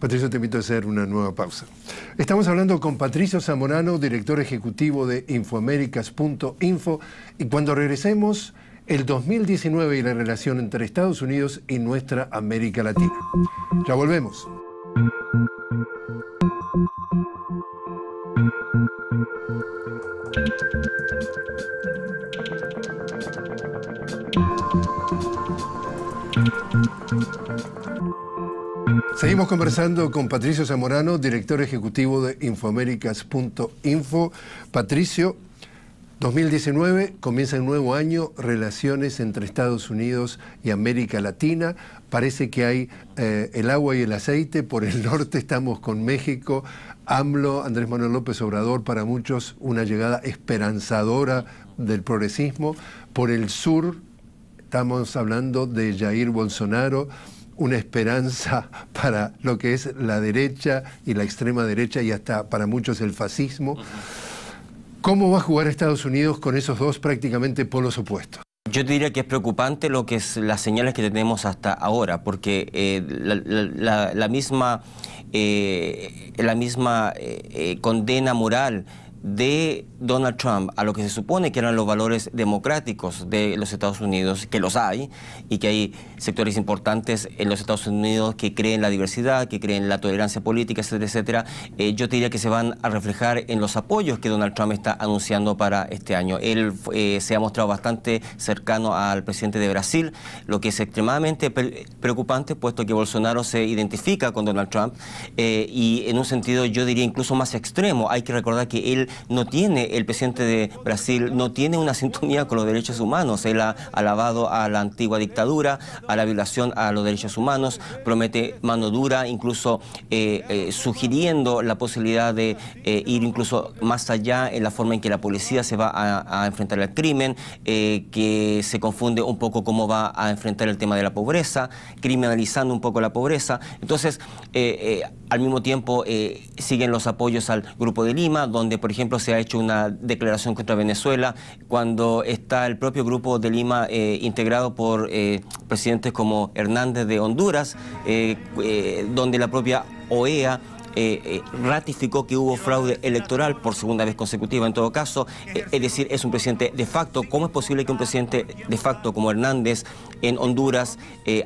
Patricio, te invito a hacer una nueva pausa. Estamos hablando con Patricio Zamorano, director ejecutivo de infoaméricas.info, y cuando regresemos, el 2019 y la relación entre Estados Unidos y nuestra América Latina. Ya volvemos. Seguimos conversando con Patricio Zamorano, director ejecutivo de infoaméricas.info. Patricio, 2019 comienza un nuevo año, relaciones entre Estados Unidos y América Latina. Parece que hay eh, el agua y el aceite. Por el norte estamos con México. AMLO, Andrés Manuel López Obrador, para muchos una llegada esperanzadora del progresismo. Por el sur estamos hablando de Jair Bolsonaro una esperanza para lo que es la derecha y la extrema derecha y hasta para muchos el fascismo. ¿Cómo va a jugar Estados Unidos con esos dos prácticamente polos opuestos? Yo te diría que es preocupante lo que es las señales que tenemos hasta ahora, porque eh, la, misma, eh, la misma eh, condena moral de Donald Trump a lo que se supone que eran los valores democráticos de los Estados Unidos, que los hay, y que hay sectores importantes en los Estados Unidos que creen la diversidad, que creen la tolerancia política, etcétera, etcétera, eh, yo te diría que se van a reflejar en los apoyos que Donald Trump está anunciando para este año. Él eh, se ha mostrado bastante cercano al presidente de Brasil, lo que es extremadamente preocupante, puesto que Bolsonaro se identifica con Donald Trump, eh, y en un sentido yo diría incluso más extremo. Hay que recordar que él no tiene, el presidente de Brasil no tiene una sintonía con los derechos humanos. Él ha alabado a la antigua dictadura, a la violación a los derechos humanos, promete mano dura, incluso eh, eh, sugiriendo la posibilidad de eh, ir incluso más allá en la forma en que la policía se va a, a enfrentar al crimen, que se confunde un poco cómo va a enfrentar el tema de la pobreza, criminalizando un poco la pobreza. Entonces, al mismo tiempo siguen los apoyos al Grupo de Lima, donde, por ejemplo, ejemplo, se ha hecho una declaración contra Venezuela, cuando está el propio grupo de Lima eh, integrado por eh, presidentes como Hernández de Honduras, eh, donde la propia OEA eh, eh, ratificó que hubo fraude electoral por segunda vez consecutiva en todo caso, eh, es decir, es un presidente de facto. ¿Cómo es posible que un presidente de facto como Hernández en Honduras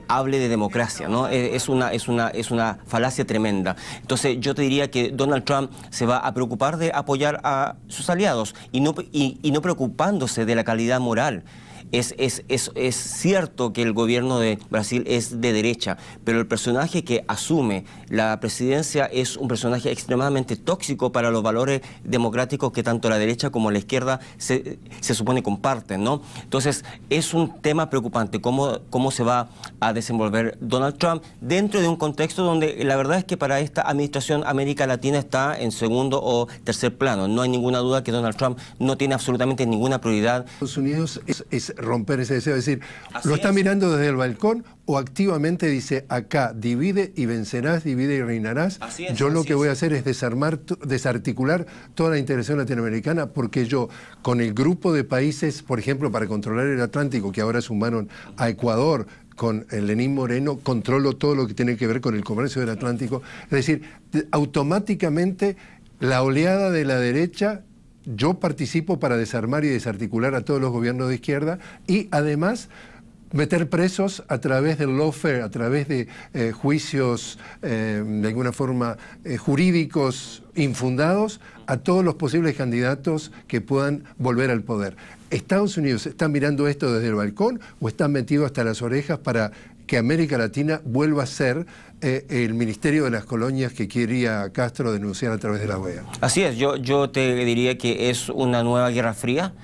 hable de democracia? ¿no? es, una, es, una, es una falacia tremenda. Entonces yo te diría que Donald Trump se va a preocupar de apoyar a sus aliados y no, y no preocupándose de la calidad moral. Es, es, es, cierto que el gobierno de Brasil es de derecha, pero el personaje que asume la presidencia es un personaje extremadamente tóxico para los valores democráticos que tanto la derecha como la izquierda se, se supone comparten, ¿no? Entonces, es un tema preocupante cómo, cómo se va a desenvolver Donald Trump dentro de un contexto donde la verdad es que para esta administración América Latina está en segundo o tercer plano. No hay ninguna duda que Donald Trump no tiene absolutamente ninguna prioridad. Estados Unidos es romper ese deseo, es decir, lo está mirando desde el balcón o activamente dice, acá divide y vencerás, divide y reinarás. yo lo que voy a hacer es desarmar, desarticular toda la integración latinoamericana porque yo con el grupo de países, por ejemplo, para controlar el Atlántico, que ahora sumaron a Ecuador, con el Lenín Moreno, controlo todo lo que tiene que ver con el comercio del Atlántico. Es decir, automáticamente la oleada de la derecha yo participo para desarmar y desarticular a todos los gobiernos de izquierda y además meter presos a través del lawfare, a través de eh, juicios eh, de alguna forma eh, jurídicos infundados a todos los posibles candidatos que puedan volver al poder. ¿Estados Unidos está mirando esto desde el balcón o están metidos hasta las orejas para América Latina vuelva a ser eh, el Ministerio de las Colonias que quería Castro denunciar a través de la OEA. Así es, yo, yo te diría que es una nueva guerra fría.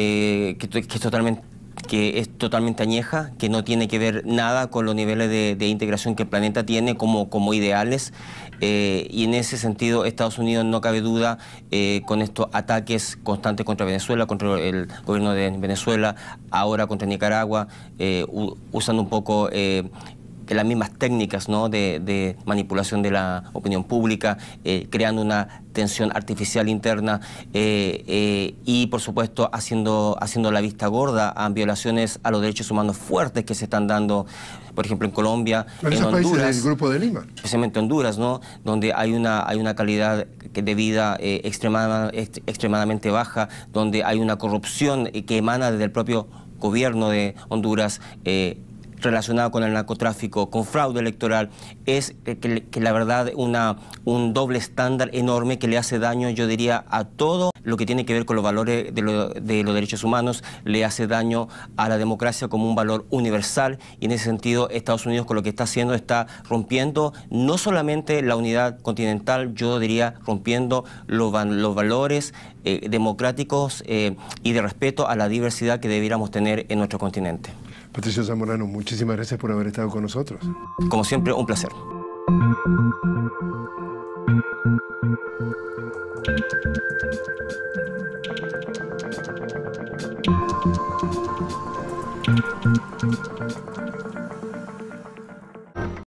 Eh, que, que, es totalmente que es totalmente añeja, que no tiene que ver nada con los niveles de, integración que el planeta tiene como, como ideales. Eh, y en ese sentido, Estados Unidos no cabe duda eh, con estos ataques constantes contra Venezuela, contra el gobierno de Venezuela, ahora contra Nicaragua, eh, usando un poco de las mismas técnicas ¿no? de, manipulación de la opinión pública, eh, creando una tensión artificial interna eh, eh, y, por supuesto, haciendo, haciendo la vista gorda a violaciones a los derechos humanos fuertes que se están dando, por ejemplo, en Colombia, en, en Honduras. el grupo de Lima. Especialmente Honduras, ¿no? donde hay una, hay una calidad de vida extremadamente baja, donde hay una corrupción que emana desde el propio gobierno de Honduras relacionado con el narcotráfico, con fraude electoral, es eh, que, la verdad una, un doble estándar enorme que le hace daño, yo diría, a todo lo que tiene que ver con los valores de, los derechos humanos, le hace daño a la democracia como un valor universal y en ese sentido Estados Unidos con lo que está haciendo está rompiendo no solamente la unidad continental, yo diría rompiendo los, los valores eh, democráticos eh, y de respeto a la diversidad que debiéramos tener en nuestro continente. Patricio Zamorano, muchísimas gracias por haber estado con nosotros. Como siempre, un placer.